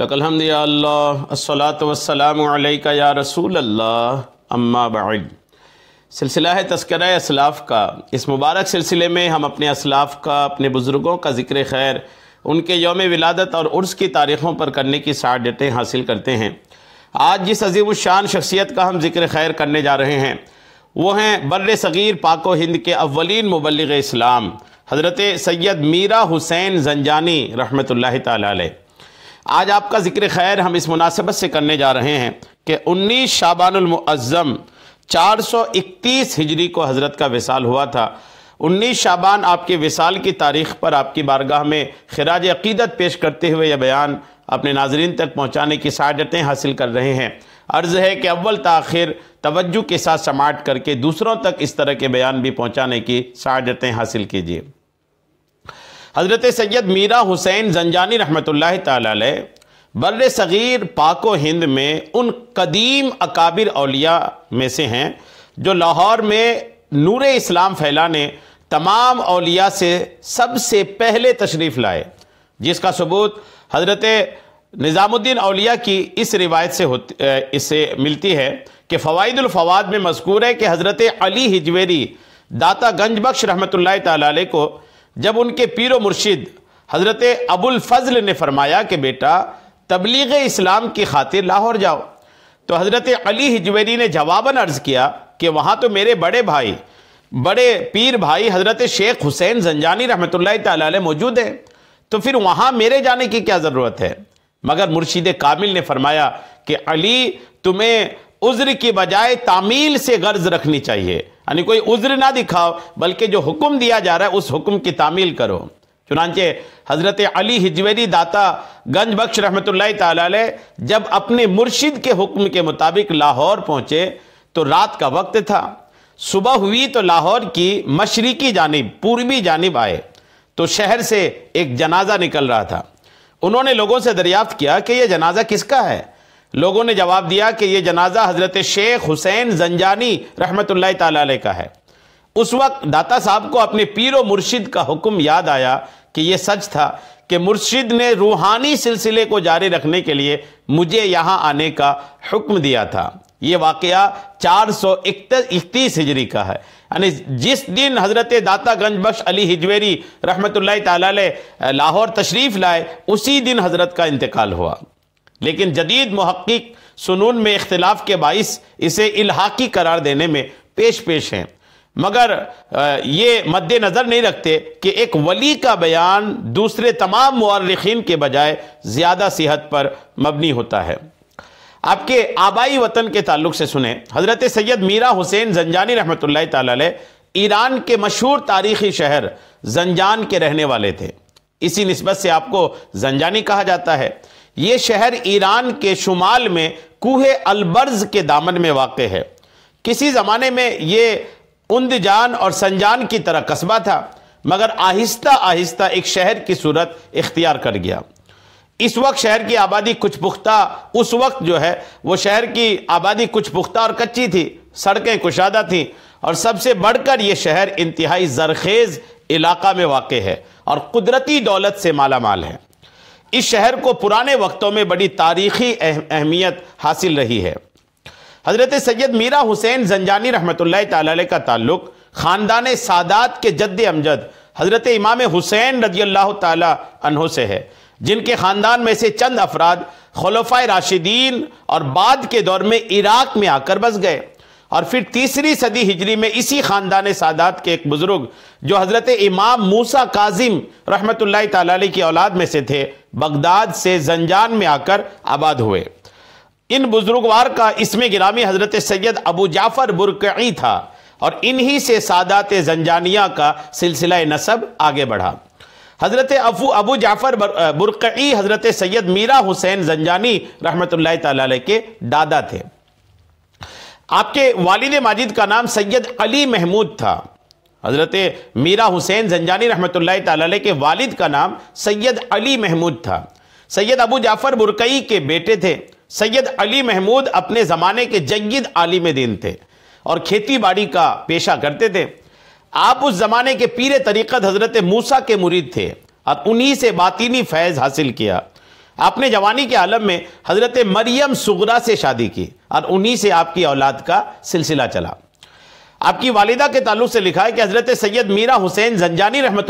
लकलहमद अस्सलात या रसूल अल्लाह अम्मा सिलसिला है तस्कर असलाफ़ का इस मुबारक सिलसिले में हम अपने असलाफ़ का अपने बुज़ुर्गों का ज़िक्र खैर उनके योम विलादत और उर्स की तारीख़ों पर करने की शहादतें हासिल करते हैं आज जिस अजीम शान शख्सियत का हम ज़िक्र खैर करने जा रहे हैं वो हैं बर सग़ीर पाको हिंद के अवलिन मुबलग इस्लाम हज़रत सैयद मीरा हुसैन जनजानी रहमत ला आज आपका ज़िक्र खैर हम इस मुनासिबत से करने जा रहे हैं कि उन्नीस शाबानजम चार सौ इकतीस हिजरी को हज़रत का विसाल हुआ था उन्नीस शाबान आपके विसाल की तारीख़ पर आपकी बारगाह में खराज अकीदत पेश करते हुए यह बयान अपने नाजरन तक पहुँचाने की सादतें हासिल कर रहे हैं अर्ज़ है कि अव्वल तखिर तोज्जो के साथ समाट करके दूसरों तक इस तरह के बयान भी पहुँचाने की सादतें हासिल कीजिए हज़रत सैयद मीरा हुसैन जंजानी रहमत तर सग़ीर पाको हिंद में उन कदीम अकाबिर अलिया में से हैं जो लाहौर में नूर इस्लाम फैलाने तमाम अलिया से सबसे पहले तशरीफ़ लाए जिसका सबूत हज़रत निज़ामुद्दीन अलिया की इस रिवायत से होती इससे मिलती है कि फ़वादुलफ़वाद में मजकूर है कि हज़रत अली हिजवेरी दाता गंज रहमत ला को जब उनके पीर मुर्शिद हज़रत अबुल फजल ने फरमाया कि बेटा तबलीग इस्लाम की खातिर लाहौर जाओ तो हज़रत अली हिजवेरी ने जवाबन अर्ज़ किया कि वहां तो मेरे बड़े भाई बड़े पीर भाई हज़रत शेख हुसैन जंजानी रहमत ला मौजूद हैं तो फिर वहां मेरे जाने की क्या ज़रूरत है मगर मुर्शिद कामिल ने फरमाया कि अली तुम्हें उज्र की बजाय तामील से गर्ज रखनी चाहिए यानी कोई उज्र ना दिखाओ बल्कि जो हुक्म दिया जा रहा है उस हुक्म की तामील करो चुनाचे हज़रत अली हिजवेरी दाता गंज बख्श रहमत ताल जब अपने मुर्शिद के हुक्म के मुताबिक लाहौर पहुंचे तो रात का वक्त था सुबह हुई तो लाहौर की मशरकी जानब पूर्वी जानब आए तो शहर से एक जनाजा निकल रहा था उन्होंने लोगों से दरियाफ्त किया कि यह जनाजा किसका है लोगों ने जवाब दिया कि यह जनाजा हज़रत शेख हुसैन जंजानी रहमत ताल का है उस वक्त दाता साहब को अपने पीर व मुर्शिद का हुक्म याद आया कि यह सच था कि मुर्शिद ने रूहानी सिलसिले को जारी रखने के लिए मुझे यहाँ आने का हुक्म दिया था यह वाक़ चार सौ इकतीस हिजरी का है यानी जिस दिन हज़रत दाता गंज बख्श अली हिजवेरी रहमत ताल लाहौर तशरीफ़ लाए उसी दिन हज़रत का इंतकाल हुआ लेकिन जदीद महक्क सुनून में इख्तलाफ के बाइस इसे इलाहाकी करार देने में पेश पेश हैं मगर ये मद्देनज़र नहीं रखते कि एक वली का बयान दूसरे तमाम मौरखीन के बजाय ज़्यादा सेहत पर मबनी होता है आपके आबाई वतन के ताल्लुक से सुने हज़रत सैयद मीरा हुसैन जंजानी रहमत ईरान के मशहूर तारीखी शहर जंजान के रहने वाले थे इसी नस्बत से आपको जंजानी कहा जाता है ये शहर ईरान के शुमाल में कुहे अलबर्ज के दामन में वाक़ है किसी ज़माने में ये जान और संजान की तरह कस्बा था मगर आहिस्ता आहिस्ता एक शहर की सूरत इख्तियार कर गया इस वक्त शहर की आबादी कुछ पुख्ता उस वक्त जो है वो शहर की आबादी कुछ पुख्ता और कच्ची थी सड़कें कुशादा थीं और सबसे बढ़कर यह शहर इंतहाई जरखेज़ इलाका में वाक़ है और कुदरती दौलत से मालामाल है इस शहर को पुराने वक्तों में बड़ी तारीखी अहमियत हासिल रही है हज़रत सैयद मीरा हुसैन जंजानी रहमत का ताल्लुक ख़ानदान सादात के जद्द अमजद हज़रत इमाम हुसैन रजी अल्लाह तहों से है जिनके ख़ानदान में से चंद अफराद खलोफा राशिदीन और बाद के दौर में इराक में आकर बस गए और फिर तीसरी सदी हिजरी में इसी ख़ानदान सादात के एक बुज़ुर्ग जो हज़रत इमाम मूसा काजिम रहमत ताली की औलाद में से थे बगदाद से जंजान में आकर आबाद हुए इन बुज़ुर्गवार का इसमें गिरामी हज़रत सैयद अबू जाफ़र बुरकई था और इन्हीं से सादात जंजानिया का सिलसिला नसब आगे बढ़ा हज़रत अफू अबू जाफ़र बुरकई हज़रत सैयद मीरा हुसैन जंजानी रहमत ताली के दादा थे आपके वालिद माजिद का नाम सैयद अली महमूद था हज़रत मीरा हुसैन जंजानी रहमत ताल के वालिद का नाम सैयद अली महमूद था सैयद अबू जाफ़र बुरकई के बेटे थे सैयद अली महमूद अपने ज़माने के जयद आलिम दिन थे और खेती बाड़ी का पेशा करते थे आप उस ज़माने के पीर तरीक़त हज़रत मूसा के मुरीद थे और उन्हीं से बातिनी फैज़ हासिल किया आपने जवानी के आलम में हज़रत मरियम सुगरा से शादी की और उन्हीं से आपकी औलाद का सिलसिला चला आपकी वालिदा के ताल्लुक से लिखा है कि हज़रत सैयद मीरा हुसैन जंजानी रहमत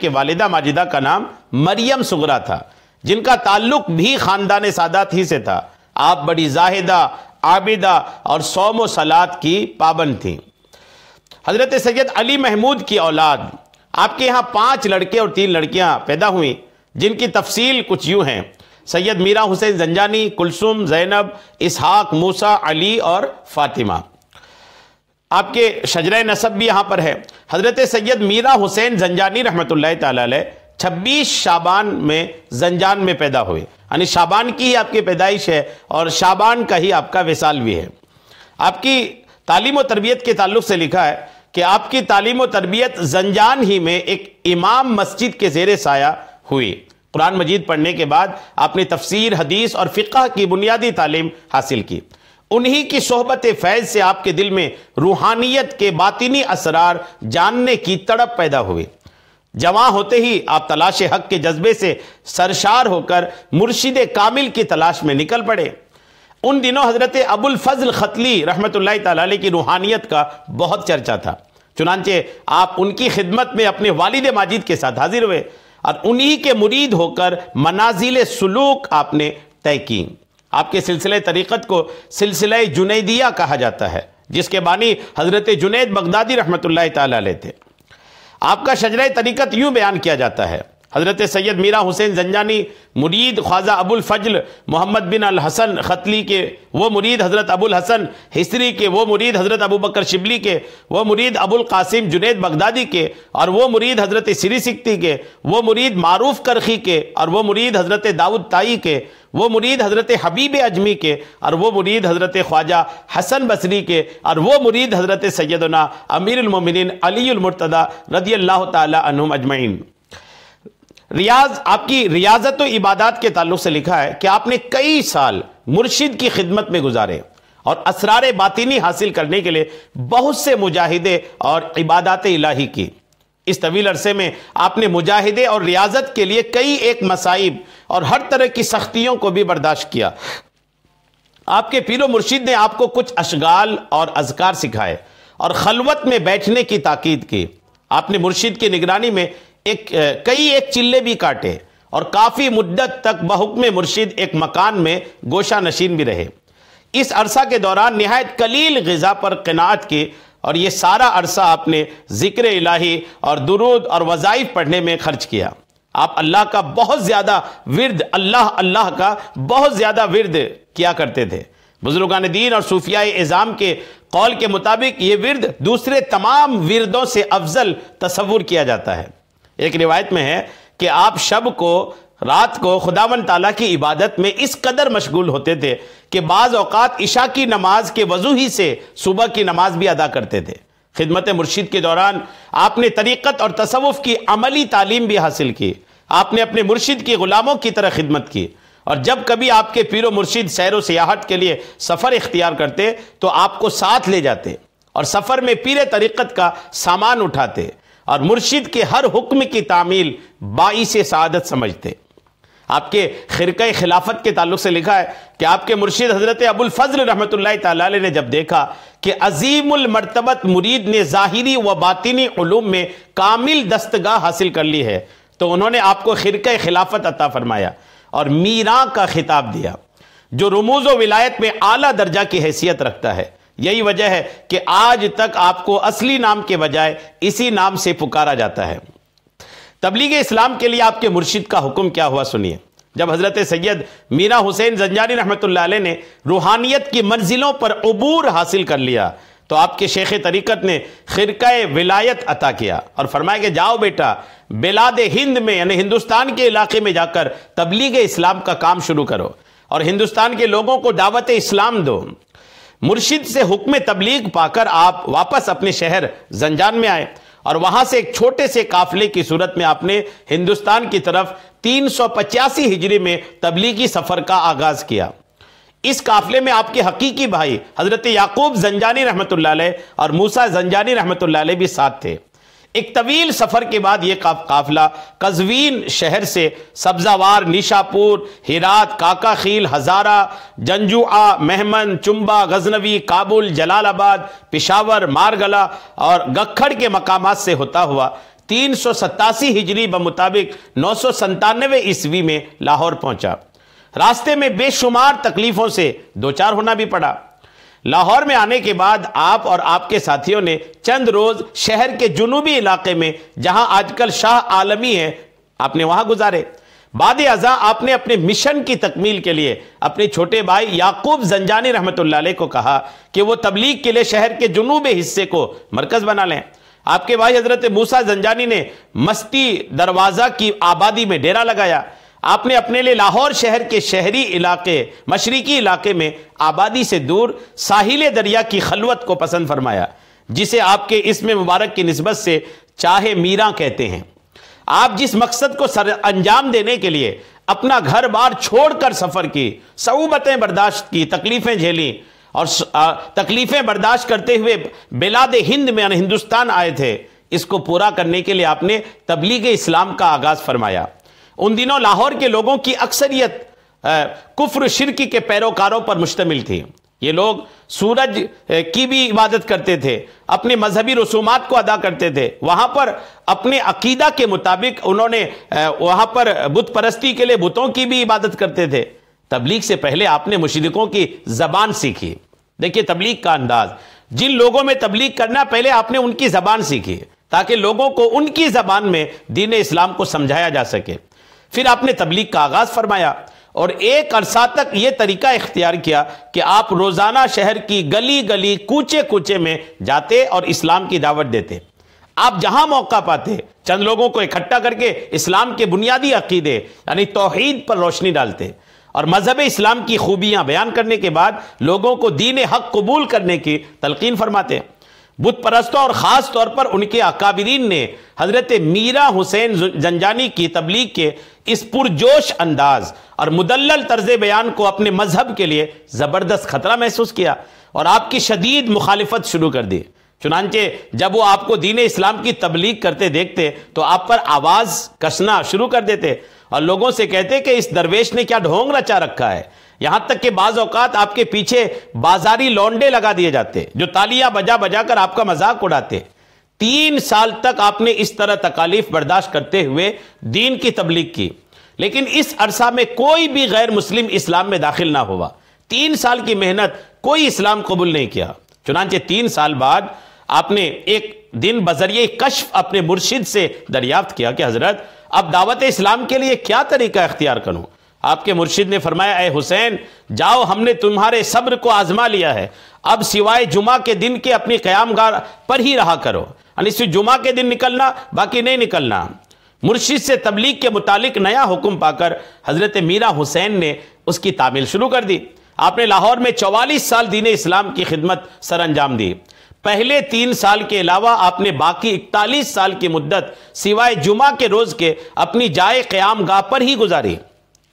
के वालिदा माजिदा का नाम मरियम सुगरा था जिनका ताल्लुक भी ख़ानदान सादात ही से था आप बड़ी जाहिदा आबिदा और सोम सलात की पाबंद थी हज़रत सैयद अली महमूद की औलाद आपके यहां पांच लड़के और तीन लड़कियां पैदा हुई जिनकी तफसील कुछ यूं हैं सैयद मीरा हुसैन जंजानी कुलसुम जैनब इसहाक मूसा अली और फातिमा आपके शजर नसब भी यहाँ पर है हज़रत सैयद मीरा हुसैन जंजानी रहमत छब्बीस शाबान में जंजान में पैदा हुए यानी शाबान की ही आपकी पैदाइश है और शाबान का ही आपका विसाल भी है आपकी तालीम और तरबियत के ताल्लुक से लिखा है कि आपकी तालीम और तरबियत जंजान ही में एक इमाम मस्जिद के जेर साया हुई कुरान मजीद पढ़ने के बाद आपने तफसीर हदीस और फ़िका की बुनियादी तालीम हासिल की उन्हीं की सोहबत फैज़ से आपके दिल में रूहानियत के बातिनी असरार जानने की तड़प पैदा हुई जवां होते ही आप तलाश हक के जज्बे से सरशार होकर मुर्शिद कामिल की तलाश में निकल पड़े उन दिनों हज़रत अबुल फजल खतली रहमत ताली की रूहानियत का बहुत चर्चा था चुनाचे आप उनकी खिदमत में अपने वालिद माजिद के साथ हाजिर हुए और उन्हीं के मुरीद होकर मनाजिल सलूक आपने तय की आपके सिलसिले तरीक़त को सिलसिला जुनेदिया कहा जाता है जिसके बानी हज़रत जुनेद बगदादी रहमत थे आपका शजर तरीक़त यूं बयान किया जाता है हज़रत सैयद मीरा हुसैन जंजानी मुरीद ख्वाजा अबुल फजल मोहम्मद बिन अल हसन ख़तली के वो मुरीद हज़रत अबुल हसन हिस्री के वो मुरीद हज़रत अबू बकर शिबली के वो मुरीद अबुल कासिम जुनेद बगदादी के और वो मुरीद हज़रत सिरी सिक्ती के वो मुरीद मारूफ करखी के और वो मुरीद हज़रत दाऊद ताई के वो मुरीद हज़रत हबीब अजमी के और वो मुरीद हज़रत ख्वाजा हसन बसरी के और वो मुरीद हज़रत सैदना अमीरमिन अलीमरतदा रदी अल्लाह तुम अजमैन रियाज आपकी रियाजत तो इबादत के ताल्लुक से लिखा है कि आपने कई साल मुर्शिद की खिदमत में गुजारे और असरार बातिनी हासिल करने के लिए बहुत से मुजाहिदे और इबादत इलाही की इस तवील अरसे में आपने मुजाहिदे और रियाजत के लिए कई एक मसाइब और हर तरह की सख्तियों को भी बर्दाश्त किया आपके पीरो मुर्शिद ने आपको कुछ अशगाल और अजकार सिखाए और खलवत में बैठने की ताकीद की आपने मुर्शिद की निगरानी में एक कई एक चिल्ले भी काटे और काफ़ी मुद्दत तक बहुकम मुर्शिद एक मकान में गोशा नशीन भी रहे इस अरसा के दौरान नहायत कलील गज़ा पर कनात की और ये सारा अरसा आपने ज़िक्र इलाही और दुरूद और वज़ाइफ पढ़ने में खर्च किया आप अल्लाह का बहुत ज़्यादा विरद अल्लाह अल्लाह का बहुत ज़्यादा विरद किया करते थे बुजुर्गान दीन और सूफिया एजाम के कौल के मुताबिक ये विरद दूसरे तमाम विरदों से अफजल तस्वुर किया जाता है एक रिवायत में है कि आप शब को रात को खुदावन ताला की इबादत में इस कदर मशगूल होते थे कि बाज़ अवकात इशा की नमाज के वजू ही से सुबह की नमाज भी अदा करते थे खिदमत मुर्शीद के दौरान आपने तरीक़त और तसवुफ़ की अमली तालीम भी हासिल की आपने अपने मुर्शीद के ग़ुलामों की तरह खिदमत की और जब कभी आपके पीर मुर्शीद सैर सियाहत के लिए सफ़र इख्तियार करते तो आपको साथ ले जाते और सफ़र में पीर तरीक़त का सामान उठाते और मुर्शिद के हर हुक्म की तामील बाईस सादत समझते आपके खिरक खिलाफत के ताल्लुक से लिखा है कि आपके मुर्शिद हज़रत अबुल फजल रहमत ने जब देखा कि अजीमरतबत मुरीद ने ज़ाहरी व बातिनी ओलूम में कामिल दस्तगा हासिल कर ली है तो उन्होंने आपको खिरक खिलाफत अता फरमाया और मीरा का खिताब दिया जो रमूज़ व विलायत में आला दर्जा की हैसियत रखता है यही वजह है कि आज तक आपको असली नाम के बजाय इसी नाम से पुकारा जाता है तबलीग इस्लाम के लिए आपके मुर्शिद का हुक्म क्या हुआ सुनिए जब हज़रत सैयद मीरा हुसैन जंजारी रहमत ने रूहानियत की मंजिलों पर अबूर हासिल कर लिया तो आपके शेख तरीकत ने ख़िरक विलायत अता किया और फरमाया कि जाओ बेटा बेलाद हिंद में यानी हिंदुस्तान के इलाके में जाकर तबलीग इस्लाम का काम शुरू करो और हिंदुस्तान के लोगों को दावत इस्लाम दो मुर्शिद से हुक्म तबलीग पाकर आप वापस अपने शहर जंजान में आए और वहां से एक छोटे से काफिले की सूरत में आपने हिंदुस्तान की तरफ तीन हिजरी में तबलीगी सफर का आगाज किया इस काफिले में आपके हकीकी भाई हजरत याकूब जंजानी रहमत और मूसा जंजानी रहमत भी साथ थे एक तवील सफ़र के बाद यह काफिला कजवीन शहर से सब्जावार निशापुर हिरात काका खील हज़ारा जंजुआ मेहमन चुम्बा गजनवी काबुल जलालाबाद पिशावर मारगला और गखड़ के मकाम से होता हुआ तीन सौ सत्तासी हिजरी ब मुताबिक नौ सौ संतानवे ईस्वी में लाहौर पहुंचा रास्ते में बेशुमार तकलीफ़ों से दो चार होना भी पड़ा लाहौर में आने के बाद आप और आपके साथियों ने चंद रोज शहर के जुनूबी इलाके में जहां आजकल शाह आलमी है आपने वहां गुजारे बाद अजा आपने अपने मिशन की तकमील के लिए अपने छोटे भाई याकूब जंजानी रहमत को कहा कि वो तबलीग के लिए शहर के जुनूब हिस्से को मरकज बना लें आपके भाई हजरत मूसा जंजानी ने मस्ती दरवाज़ा की आबादी में डेरा लगाया आपने अपने लिए लाहौर शहर के शहरी इलाके मशरकी इलाके में आबादी से दूर साहिल दरिया की खलवत को पसंद फरमाया जिसे आपके इसमें मुबारक की नस्बत से चाहे मीरा कहते हैं आप जिस मकसद को सर अंजाम देने के लिए अपना घर बार छोड़कर सफ़र की सऊबतें बर्दाश्त की तकलीफ़ें झेली और तकलीफ़ें बर्दाश्त करते हुए बेलाद हिंद में हिंदुस्तान आए थे इसको पूरा करने के लिए आपने तबलीग इस्लाम का आगाज़ फरमाया उन दिनों लाहौर के लोगों की अक्सरियत कुफ्र शिरकी के पैरोकारों पर मुश्तमिल थी ये लोग सूरज की भी इबादत करते थे अपने मजहबी रसूमात को अदा करते थे वहां पर अपने अकीदा के मुताबिक उन्होंने वहां पर बुत परस्ती के लिए बुतों की भी इबादत करते थे तबलीग से पहले आपने मुशरकों की जबान सीखी देखिए तबलीग का अंदाज जिन लोगों में तबलीग करना पहले आपने उनकी जबान सीखी ताकि लोगों को उनकी जबान में दीन इस्लाम को समझाया जा सके फिर आपने तबलीग का आगाज़ फरमाया और एक अरसा तक यह तरीका इख्तियार किया कि आप रोज़ाना शहर की गली गली कूचे कूचे में जाते और इस्लाम की दावत देते आप जहां मौका पाते चंद लोगों को इकट्ठा करके इस्लाम के बुनियादी अकीदे यानी तोहहीद पर रोशनी डालते और मजहब इस्लाम की खूबियां बयान करने के बाद लोगों को दीन हक कबूल करने की तलकीन फरमाते हैं बुत परस्तों और ख़ास तौर पर उनके अकाबरीन ने हज़रत मीरा हुसैन जंजानी की तबलीग के इस पुरजोश अंदाज और मुदल तर्ज बयान को अपने मजहब के लिए ज़बरदस्त खतरा महसूस किया और आपकी शदीद मुखालफत शुरू कर दी चुनानचे जब वो आपको दीन इस्लाम की तबलीग करते देखते तो आप पर आवाज़ कसना शुरू कर देते और लोगों से कहते कि इस दरवेश ने क्या ढोंग रचा रखा है यहां तक कि बाज औकात आपके पीछे बाजारी लौंडे लगा दिए जाते जो तालियां बजा बजा कर आपका मजाक उड़ाते तीन साल तक आपने इस तरह तकालीफ बर्दाश्त करते हुए दीन की तबलीग की लेकिन इस अरसा में कोई भी गैर मुस्लिम इस्लाम में दाखिल ना हुआ तीन साल की मेहनत कोई इस्लाम कबूल नहीं किया चुनाचे तीन साल बाद आपने एक दिन बजरिए कश्फ अपने मुर्शिद से दरियाफ्त किया कि हजरत अब दावत इस्लाम के लिए क्या तरीका अख्तियार करूं आपके मुर्शिद ने फरमाया ए हुसैन जाओ हमने तुम्हारे सब्र को आजमा लिया है अब सिवाय जुमा के दिन के अपनी क्यामगार पर ही रहा करो यानी सिर्फ जुमा के दिन निकलना बाकी नहीं निकलना मुर्शिद से तबलीग के मुतालिक नया हुक्म पाकर हज़रत मीरा हुसैन ने उसकी तामील शुरू कर दी आपने लाहौर में चवालीस साल दीन इस्लाम की खिदमत सर अंजाम दी पहले तीन साल के अलावा आपने बाकी इकतालीस साल की मुद्दत सिवाय जुमा के रोज़ के अपनी जाए क़्याम गाह पर ही गुजारी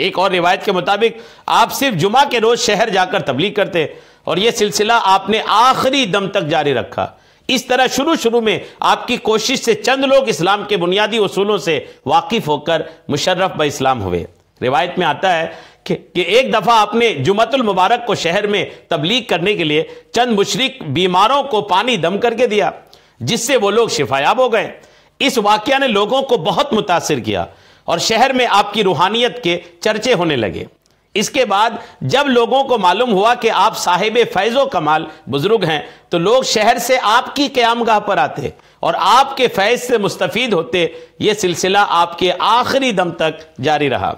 एक और रिवायत के मुताबिक आप सिर्फ जुमा के रोज़ शहर जाकर तबलीग करते और यह सिलसिला आपने आखिरी दम तक जारी रखा इस तरह शुरू शुरू में आपकी कोशिश से चंद लोग इस्लाम के बुनियादी असूलों से वाकिफ होकर मुशर्रफ ब इस्लाम हुए रिवायत में आता है कि, कि एक दफ़ा आपने जुमतुल मुबारक को शहर में तबलीग करने के लिए चंद मुशरक बीमारों को पानी दम करके दिया जिससे वो लोग शिफायाब हो गए इस वाकया ने लोगों को बहुत मुतासर किया और शहर में आपकी रूहानियत के चर्चे होने लगे इसके बाद जब लोगों को मालूम हुआ कि आप साहिब फैज़ो कमाल बुज़ुर्ग हैं तो लोग शहर से आपकी क्यामगाह पर आते और आपके फैज़ से मुस्तफ़ होते ये सिलसिला आपके आखिरी दम तक जारी रहा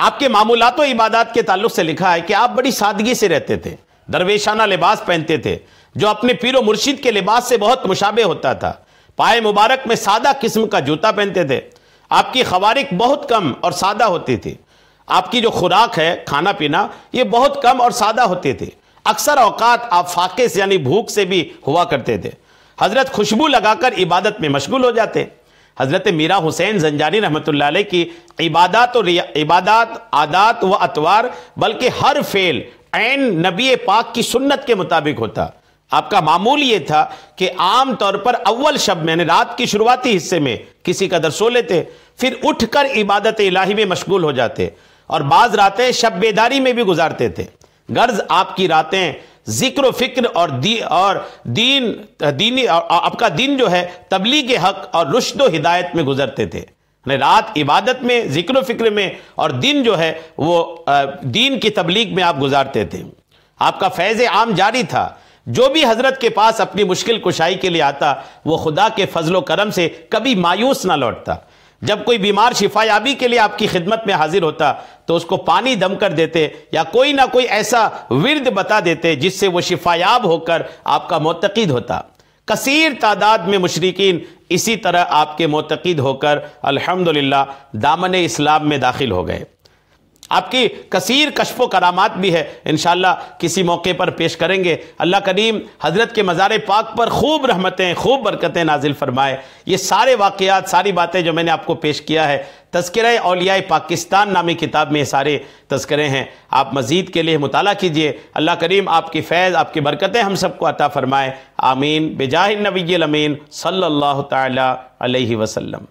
आपके मामूलात इबादत के ताल्लुक से लिखा है कि आप बड़ी सादगी से रहते थे दरवेशाना लिबास पहनते थे जो अपने पीरो मुर्शिद के लिबास से बहुत मुशाबे होता था पाए मुबारक में सादा किस्म का जूता पहनते थे आपकी खबारिक बहुत कम और सादा होती थी आपकी जो खुराक है खाना पीना ये बहुत कम और सादा होते थे अक्सर औकात आप फाके से यानी भूख से भी हुआ करते थे हज़रत खुशबू लगाकर इबादत में मशगूल हो जाते हज़रत मीरा हुसैन जंजानी रहमत की इबादत और इबादत आदात व अतवार बल्कि हर फेल ऐन नबी पाक की सुन्नत के मुताबिक होता आपका मामूल ये था कि आम तौर पर अव्वल शब्द में रात की शुरुआती हिस्से में किसी दर सो लेते फिर उठकर इबादत इलाही में मशगूल हो जाते और बाज रातें शब बेदारी में भी गुजारते थे गर्ज आपकी रातें जिक्र फिक्र और दी और दीन दीनी आपका दिन जो है तबलीग हक और रुशद हिदायत में गुजरते थे रात इबादत में जिक्र फिक्र में और दिन जो है वो दीन की तबलीग में आप गुजारते थे आपका फैज़ आम जारी था जो भी हजरत के पास अपनी मुश्किल कुशाई के लिए आता वो खुदा के फजलो करम से कभी मायूस ना लौटता जब कोई बीमार शिफायाबी के लिए आपकी खिदमत में हाजिर होता तो उसको पानी दम कर देते या कोई ना कोई ऐसा विरद बता देते जिससे वो शिफायाब होकर आपका मोतकीद होता कसीर तादाद में मुशरकिन इसी तरह आपके मोतकीद होकर अल्हम्दुलिल्लाह दामन इस्लाम में दाखिल हो गए आपकी कसीर कशफो करामात भी है इन किसी मौके पर पेश करेंगे अल्लाह करीम हज़रत के मज़ार पाक पर खूब रहमतें खूब बरकतें नाजिल फरमाए ये सारे वाकियात सारी बातें जो मैंने आपको पेश किया है तस्कर अलिया पाकिस्तान नामी किताब में ये सारे तस्करे हैं आप मज़ीद के लिए मुताला कीजिए अल्लाह करीम आपकी फ़ैज़ आपकी बरकतें हम सबको अता फ़रमाए आमीन बेजाहिन नबीमीन अमीन सल्ला वसम